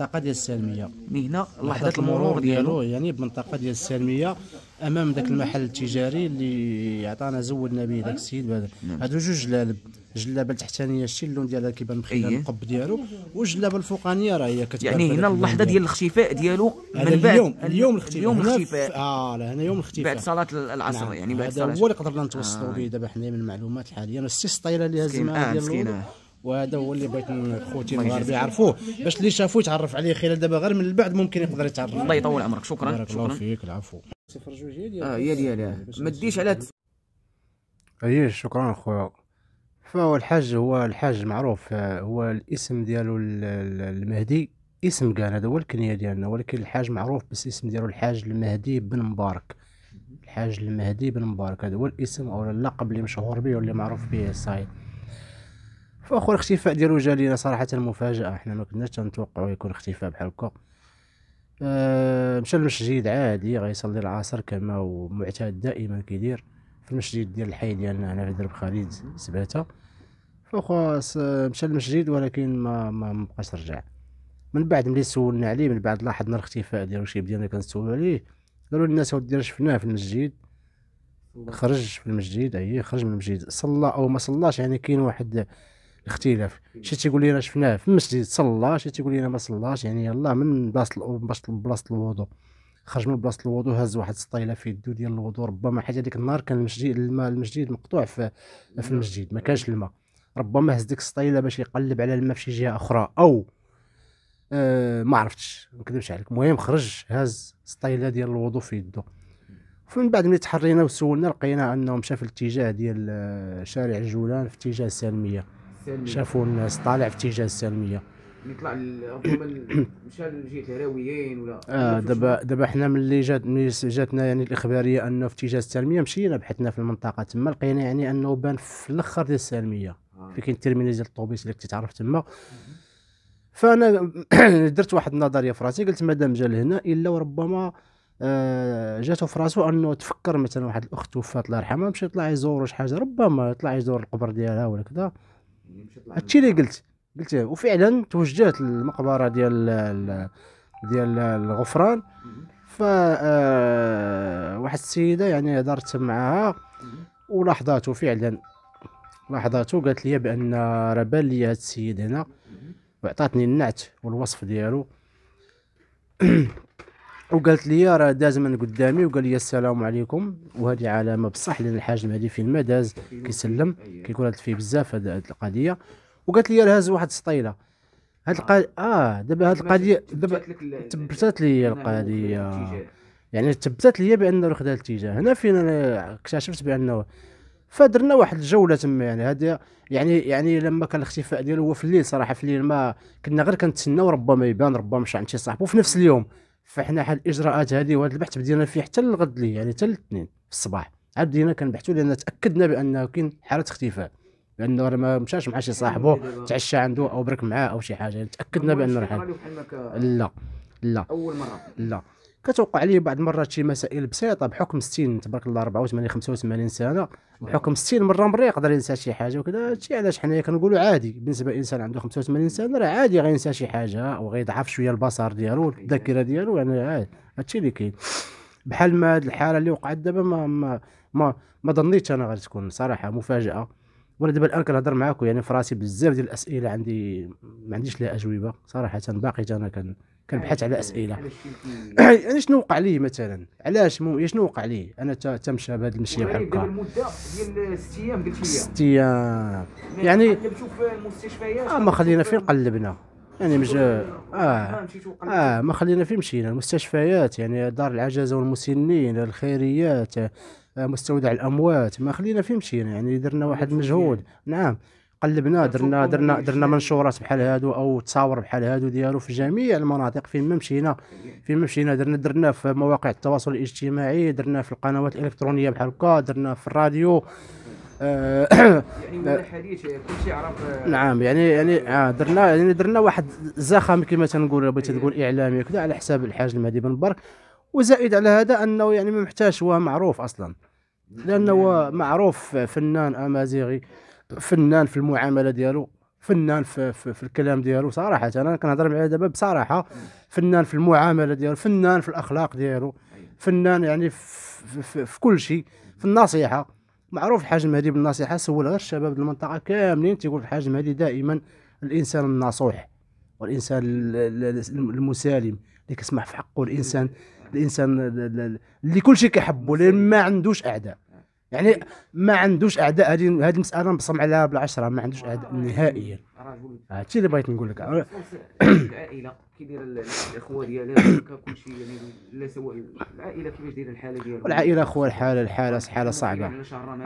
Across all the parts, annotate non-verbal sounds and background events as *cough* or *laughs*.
منطقة ديال السالميه من هنا لحظه المرور ديالو يعني بمنطقه ديال السالميه امام ذاك المحل التجاري اللي عطانا زودنا به ذاك السيد نعم. هادو جوج جلالب جلابة التحتانيه شتي اللون ديالها كيبان بخير أيه. القب ديالو والجلابه الفوقانيه راه هي كتبان يعني هنا اللحظه ديال الاختفاء ديالو من بعد اليوم اليوم الاختفاء اليوم الاختفاء اه لا هنا يوم الاختفاء بعد صلاه نعم. العصر نعم. يعني بعد هذا هو اللي قدرنا نتوصلوا آه. به دابا حنايا من المعلومات الحالية السي السطيله اللي هز معاه آه وهذا هو اللي بغيت خوتي المغاربه يعرفوه باش اللي شافوه يتعرف عليه خلال دابا غير من بعد ممكن يقدر يتعرف الله يطول عمرك شكرا بارك الله فيك العفو صفر جوج هي ديالي اه هي ديالي ما ديش على اي شكرا خويا فهو الحاج هو الحاج معروف هو الاسم ديالو المهدي اسم كان هذا هو الكنيه ديالنا ولكن الحاج معروف باسم ديالو الحاج المهدي بن مبارك الحاج المهدي بن مبارك هذا هو الاسم او اللقب اللي مشهور به واللي معروف به الصايد فاخو الاختفاء ديالو جا لينا صراحه مفاجاه حنا ما كناش تنتوقعوا يكون اختفاء بحال هكا أه مشى للمسجد عادي غيصلي العصر كما هو معتاد دائما كيدير في المسجد ديال الحي ديالنا هنا في درب خالد سباته فاخو مشى للمسجد ولكن ما ما بقاش رجع من بعد ملي سولنا عليه من بعد لاحظنا الاختفاء ديالو شي بدينا كنسولوا كنسولو عليه قالوا الناس ودينا شفناه في المسجد خرج في المسجد اي خرج من المسجد صلى او ما صلاش يعني كاين واحد الاختلاف شي تيقول لي راه شفناه في المسجد صلى شي تيقول لي راه ما صلاش يعني يلاه من بلاصه بلاصه الوضوء خرج من بلاصه الوضوء هز واحد السطيله في يدو ديال الوضوء ربما حيت هذيك النهار كان المسجد الماء المسجد مقطوع في في المسجد ما كانش الماء ربما هز ديك السطيله باش يقلب على الماء في شي جهه اخرى او آه ما عرفتش ما نكذبش عليك المهم خرج هز السطيله ديال الوضوء في يدو فمن بعد ملي تحرينا وسولنا لقينا انه مشى في الاتجاه ديال آه، شارع الجولان في اتجاه السالميه شافوا الناس طالع في اتجاه السلميه يطلع ربما *coughs* مشى لجهه الهراويين ولا اه دابا دابا حنا ملي جات ملي جاتنا يعني الاخباريه انه في اتجاه السالميه مشينا بحثنا في المنطقه تما لقينا يعني انه بان في الاخر ديال السالميه آه. في كاين التيرمينال ديال الطوبيس اللي تعرف تما فانا *coughs* درت واحد النظريه في راسي قلت مادام جا لهنا الا وربما جاته جاتو في راسو انه تفكر مثلا واحد الاخت توفات الله يرحمها مشى يطلع يزور شي حاجه ربما يطلع يزور القبر ديالها ولا كذا هادشي اللي قلت قلت وفعلا توجهت للمقبره ديال ديال الغفران ف آه، واحد السيده يعني هضرت معاها ولاحظاتو فعلا لاحظاته قالت لي بان راه بان لي هذا السيد هنا وعطاتني النعت والوصف ديالو وقالت لي راه داز من قدامي وقال لي السلام عليكم وهذه علامه بصح لان الحاجم هذه فين ما داز كيسلم كيكون فيه بزاف هذه القضيه وقالت لي راه هاز واحد سطيله هاد القضيه اه دابا هاد القضيه دابا تبتات لي القضيه يعني تبتات لي بانه خدا الاتجاه هنا فين انا اكتشفت بانه فدرنا واحد الجوله تما يعني هذه يعني يعني لما كان الاختفاء ديالو هو في الليل صراحه في الليل ما كنا غير كنتسناو ربما يبان ربما مشى عند شي صاحبو في نفس اليوم فحنا حال الاجراءات هذه وهذا البحث بدينا فيه حتى الغد لي يعني حتى الاثنين في الصباح عاد بدينا كنبحثوا لان تاكدنا بانه كاين حاله اختفاء لانه راه ما مشاش مع شي صاحبه *laughs* تعشى عنده او برك معاه او شي حاجه يعني تاكدنا بانه راه لا لا اول مره لا كتوقع عليه بعض المرات شي مسائل بسيطه بحكم 60 تبارك الله 84 85 سنه بحكم 60 مره مره يقدر ينسى شي حاجه وكذا هادشي علاش حنايا كنقولوا عادي بالنسبه لانسان عنده 85 سنه راه عادي غينسى شي حاجه وغيضعف شويه البصر ديالو الذاكره ديالو يعني عادي هادشي اللي كاين بحال ما هاد الحاله اللي وقعت دابا ما ما ما, ما ظنيتش انا غتكون صراحه مفاجاه وانا دابا الان كنهضر معاكم يعني في راسي بزاف ديال الاسئله عندي ما عنديش لها اجوبه صراحه باقي انا كان كنبحث على اسئله *clears throat* يعني شنو وقع لي مثلا علاش مو يعني شنو وقع لي انا تمشى بهذه المشيه يعني بحال هكا المده ديال ست ايام قلت لي ست ايام يعني, يعني- قلبتو في المستشفيات اه ما خلينا فين قلبنا يعني مش اه اه, آه،, آه، ما خلينا فين مشينا المستشفيات يعني دار العجزه والمسنين الخيريات آه، مستودع الاموات ما خلينا فين مشينا يعني درنا واحد المجهود نعم قلبنا درنا درنا درنا منشورات بحال هادو او تصاور بحال هادو ديالو في جميع المناطق فين ما مشينا فين ما مشينا درنا درنا في مواقع التواصل الاجتماعي درنا في القنوات الالكترونيه بحال هكا درنا في الراديو آه، *coughs* يعني من آه، حديث كل شيء عرف نعم يعني يعني آه درنا يعني درنا واحد زخم كما تنقول بغيتي تقول إيه. اعلامي وكذا على حساب الحاج المهدي بن برك وزائد على هذا انه يعني ما محتاج هو معروف اصلا لانه نعم. معروف فنان امازيغي فنان في المعامله ديالو فنان في, في, في الكلام ديالو صراحه انا كنهضر معاه دابا بصراحه فنان في المعامله ديالو فنان في الاخلاق ديالو فنان يعني في, في, في كل شيء في النصيحه معروف الحجم هذه بالنصيحه سول غير الشباب المنطقه كاملين تيقول الحجم هذه دائما الانسان النصوح والانسان المسالم اللي كيسمح في حقه الانسان الانسان اللي كل شيء كيحبه اللي ما عندوش اعداء يعني ما عندوش اعداء هذه هذه المساله نبصم عليها بالعشره ما عندوش اعداء آه، نهائيا آه، هادشي اللي بغيت نقول لك العائله كي الاخوه ديالها كلشي يعني لا سواء العائله كيفاش دايره الحاله ديالها العائله اخويا الحاله الحاله حاله صعبه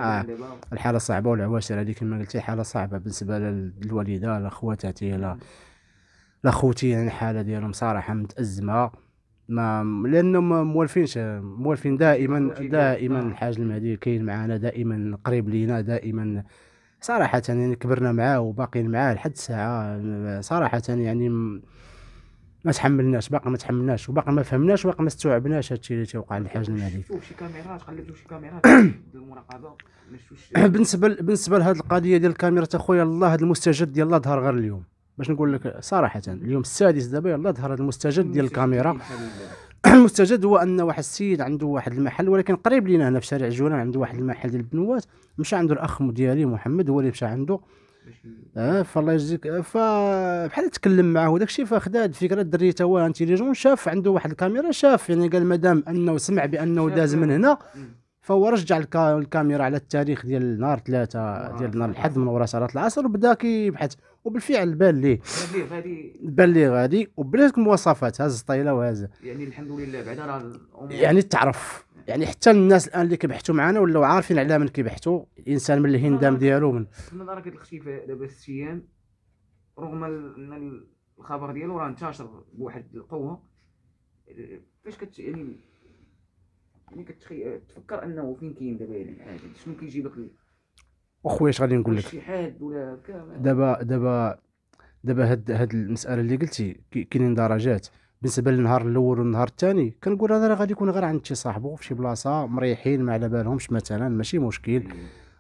آه الحاله صعبه والعواشر هذه كما قلتي حاله صعبه بالنسبه للوالده لاخواتها لا لخوتي يعني الحاله ديالهم صراحه متازمه ما لانهم موالفينش موالفين دائما دائما نعم. الحاج المهدي كاين معانا دائما قريب لينا دائما صراحة يعني كبرنا معاه وباقيين معاه لحد الساعة صراحة يعني ما تحملناش باقي ما تحملناش وباقي ما فهمناش وباقي ما استوعبناش هادشي اللي تيوقع للحاج المهدي شفتوا شي كاميرات قلبتوا شي كاميرات المراقبة *coughs* بالنسبة بالنسبة لهاد القضية ديال الكاميرات اخويا الله هاد المستجد ديال الله ظهر غير اليوم باش نقول لك صراحه اليوم السادس دابا يلاه ظهر المستجد ديال *clears throat* الكاميرا المستجد هو ان واحد السيد عنده واحد المحل ولكن قريب لينا هنا في شارع الجولان عنده واحد المحل ديال البنوات مشى عنده الاخ ديالي محمد هو اللي مشى عنده اه فالله يجزيك آه، فبحال تكلم معاه وداك الشيء فاخذ هاد الفكره الدري تا هو انتيليجون شاف عنده واحد الكاميرا شاف يعني قال مادام انه سمع بانه داز من هنا فهو رجع الكاميرا على التاريخ ديال نهار ثلاثه آه، ديال نهار الحد من وراء صلاه العصر وبدا كيبحث وبالفعل بان ليه بان ليه غادي بان ليه المواصفات هاز الطيله وهذا يعني الحمد لله بعدا راه يعني تعرف يعني حتى الناس الان اللي كيبحثوا معنا ولاو عارفين على من كيبحثوا الانسان من الهندام آه، ديالو من تما راه كتلخشي دابا ست ايام رغم ان الخبر ديالو راه انتشر بواحد القوه فاش كت يعني يعني تفكر انه فين كاين دابا هذا يعني، شنو كيجيبك وخويا اش غادي نقول لك دابا دابا دابا هاد هاد المساله اللي قلتي كاينين درجات بالنسبه للنهار الاول والنهار الثاني كنقول هذا راه غادي يكون غير عند شي صاحبو في شي بلاصه مريحين ما على بالهمش مثلا ماشي مشكل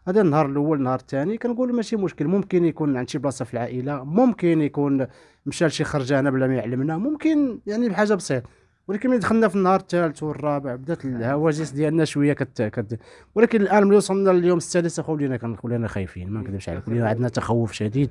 هذا النهار الاول النهار الثاني كنقول ماشي مشكل ممكن يكون عند شي بلاصه في العائله ممكن يكون مشى لشي خرجه انا بلا ما يعلمنا ممكن يعني بحاجه بسيطه ولكن ملي دخلنا في النهار الثالث والرابع بدات آه. الهواجس ديالنا شويه كت كت ولكن الان ملي وصلنا لليوم السادس خولينا كنولينا خايفين ما نكذبش عليك ولينا عندنا تخوف شديد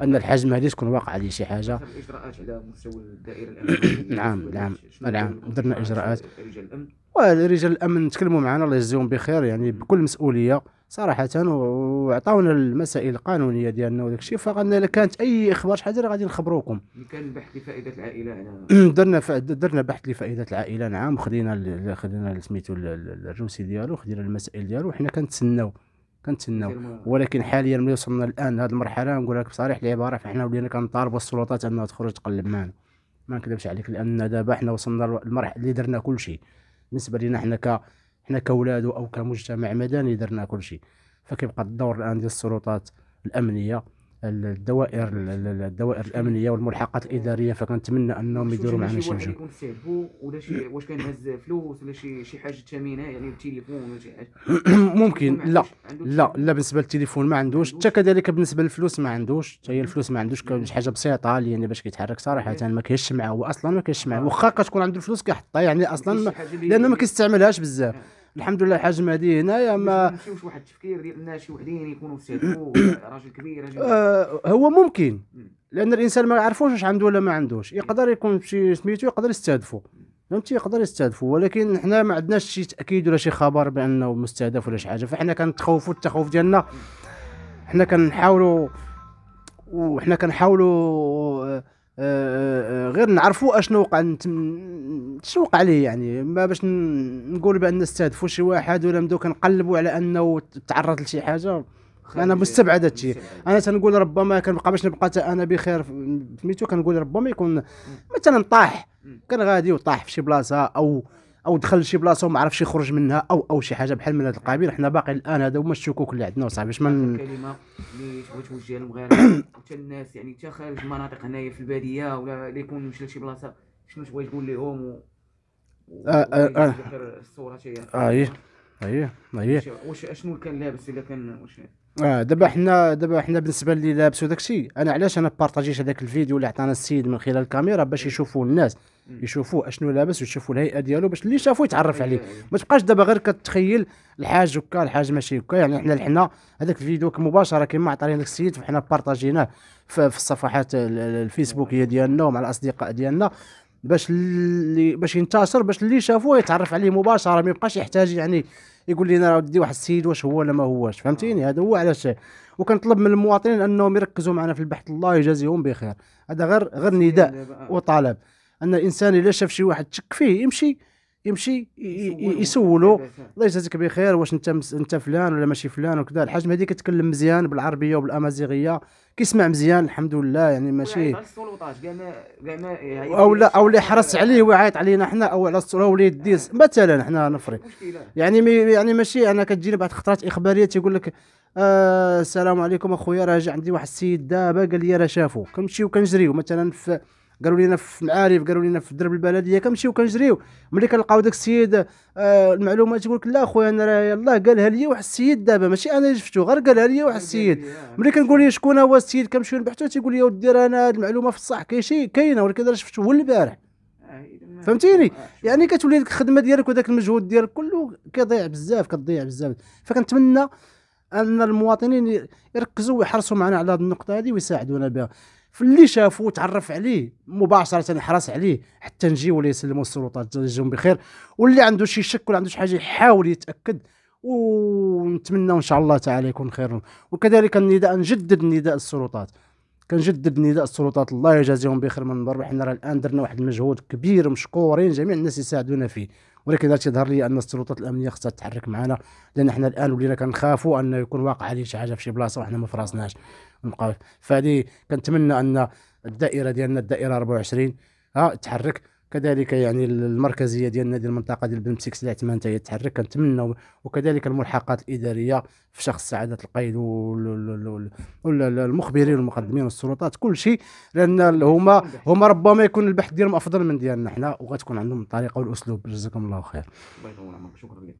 ان الحجم هذه تكون واقع عليه شي حاجه اجراءات على مستوى الدائره *coughs* الامنيه نعم نعم نعم درنا اجراءات رجال الامن ورجال الامن تكلموا معنا الله يجزيهم بخير يعني بكل مسؤوليه صراحه وعطاونا المسائل القانونيه ديالنا وداك الشيء الا كانت اي اخبار شحال غادي نخبروكم كان بحث لفائده العائله انا *clears throat* درنا ف... درنا بحث لفائده العائله نعم خدينا ال... خدينا سميتو الروسي ديالو خدينا المسائل ديالو وحنا كنتسناو كنتسناو ولكن حاليا ملي وصلنا الان لهذه المرحله نقول لك بصريح العباره فاحنا ولينا كنطالبوا السلطات انها تخرج تقلب معنا ما نكذبش عليك لان دابا حنا وصلنا للمرحله اللي درنا كل شيء بالنسبه لنا حنا ك حنا كولاد او كمجتمع مدني درنا كل شيء فكيبقى الدور الان ديال السلطات الامنيه الدوائر الدوائر الامنيه والملحقات آه، الاداريه فكنتمنى انهم يديروا معنا شي حاجه يكون سيبو ولا شي واش هز فلوس ولا شي شي حاجه ثمينه يعني التليفون ولا شي حاجه *clears throat* ممكن لا لا لا بالنسبه للتليفون ما عندوش حتى كذلك بالنسبه للفلوس ما عندوش حتى هي الفلوس ما عندوش شي حاجه بسيطه يعني باش كيتحرك صراحه ما كاينش معاه هو اصلا ما كاينش معاه واخا كتكون عنده الفلوس كيحطها يعني اصلا لانه ما كيستعملهاش بزاف آه. الحمد لله الحجم هذه هنايا ما نمشيوش واحد التفكير ديال ان شي وحدين يكونوا سيرفو *coughs* راجل كبير راجل آه هو ممكن لان الانسان ما يعرفوش واش عنده ولا ما عندوش يقدر يكون شي سميتو يقدر يستهدفو فهمتي يقدر يستهدفوا ولكن حنا ما عندناش شي تاكيد ولا شي خبر بانه مستهدف ولا شي حاجه فحنا كنتخوفوا التخوف ديالنا حنا كنحاولوا وحنا كنحاولوا آه، آه، آه، آه، غير نعرفوا اشنو وقع شنو وقع ليه يعني ما باش نقول بان استهدفوا شي واحد ولا نبداو كنقلبوا على انه تعرض لشي حاجه انا مستبعد هادشي انا تنقول ربما كنبقى باش نبقى انا بخير سميتو كنقول ربما يكون مثلا طاح كان غادي وطاح في شي بلاصه او او دخل لشي بلاصه وما عرفش يخرج منها او او شي حاجه بحال من هذا القبيل حنا باقي الان هذا هما الشكوك اللي عندنا وصاحبي باش ما الكلمه اللي تبغي توجهها للمغاربه *coughs* حتى الناس يعني حتى خارج المناطق هنايا في الباديه ولا اللي يكون مشى لشي بلاصه شنو تبغي تقول لهم و... و... آه آه, آه. الصوره آه ايه آه، ايه آه، ايه واش شنو كان لابس اذا كان واش اه دابا حنا دابا حنا بالنسبه اللي لابس وداك انا علاش انا بارطاجيت هذاك الفيديو اللي عطانا السيد من خلال الكاميرا باش إيه. يشوفوه الناس يشوفوه اشنو لابس ويشوفوا الهيئه ديالو باش اللي شافو يتعرف عليه ما تبقاش دابا غير كتخيل الحاج هكا الحاج ماشي هكا يعني حنا حنا هذاك الفيديو مباشره كما عطى لنا داك السيد فحنا بارطاجيناه في الصفحات الفيسبوكيه ديالنا ومع الاصدقاء ديالنا باش اللي باش ينتشر باش اللي شافوه يتعرف عليه مباشره ما يبقاش يحتاج يعني يقول لنا راه ودي واحد السيد واش هو ولا ما هوش فهمتيني هذا هو علاش وكنطلب من المواطنين انهم يركزوا معنا في البحث الله يجازيهم بخير هذا غير غير نداء آه. وطلب ان الانسان الا شاف شي واحد تشك فيه يمشي يمشي يسولو *laughs* الله يجازيك بخير واش انت انت فلان ولا ماشي فلان وكذا الحجم هذه كتكلم مزيان بالعربيه وبالامازيغيه كيسمع مزيان الحمد لله يعني ماشي او لا او اللي حرص عليه ويعيط علينا حنا او على الصوره ولا يديز آه. مثلا حنا نفرض يعني يعني ماشي انا كتجيني بعض الخطرات اخباريه تيقول لك آه السلام عليكم اخويا راه عندي واحد السيد دابا قال لي راه شافو كنمشي كنجريو مثلا في قالوا لينا في معارف قالوا لينا في درب البلديه كنمشيو كنجريو ملي كنلقاو داك السيد آه المعلومات يقول لك لا خويا انا راه يلاه قالها لي واحد السيد دابا ماشي انا اللي شفتو غير قالها لي واحد السيد ملي كنقول ليه شكون هو السيد كنمشيو نبحثو تيقول لي ودي راه انا هاد المعلومه في الصح كاين شي كاينه ولكن راه شفتو هو البارح آه، فهمتيني يعني كتولي ديك الخدمه ديالك وداك المجهود ديالك كله كيضيع بزاف كتضيع بزاف فكنتمنى ان المواطنين يركزوا ويحرصوا معنا على هذه النقطه هذه ويساعدونا بها فاللي شافو تعرف عليه مباشره حرص عليه حتى نجي ولا يسلموا السلطات يجيهم بخير واللي عنده شي شك ولا عنده شي حاجه يحاول يتاكد ونتمنى ان شاء الله تعالى يكون خير وكذلك النداء نجدد نداء السلطات كنجدد نداء السلطات الله يجازيهم بخير من بر حنا راه الان درنا واحد المجهود كبير مشكورين جميع الناس يساعدونا فيه ولكن تيظهر لي ان السلطات الامنيه خصها تتحرك معنا لان حنا الان ولينا كنخافوا انه يكون واقع عليه شي حاجه في شي بلاصه وحنا ما فراسناش ونبقى فهذه كنتمنى ان الدائره ديالنا الدائره 24 ها تحرك كذلك يعني المركزيه ديالنا ديال المنطقه ديال بن مسيكس العثمان هي تحرك كنتمنى وكذلك الملحقات الاداريه في شخص سعاده القيد والمخبرين والمقدمين والسلطات كل شيء لان هما هما ربما يكون البحث ديالهم افضل من ديالنا حنا وغتكون عندهم الطريقه والاسلوب جزاكم الله خير الله يطول عمرك شكرا لك